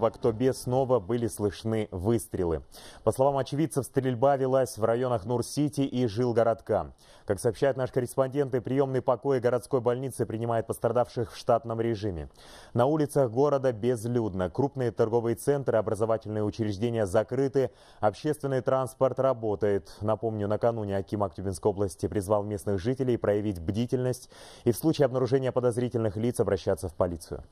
В Актобе снова были слышны выстрелы. По словам очевидцев, стрельба велась в районах Нур-Сити и Жилгородка. Как сообщают наши корреспонденты, приемный покой городской больницы принимает пострадавших в штатном режиме. На улицах города безлюдно. Крупные торговые центры, образовательные учреждения закрыты. Общественный транспорт работает. Напомню, накануне Аким Актюбинской области призвал местных жителей проявить бдительность и в случае обнаружения подозрительных лиц обращаться в полицию.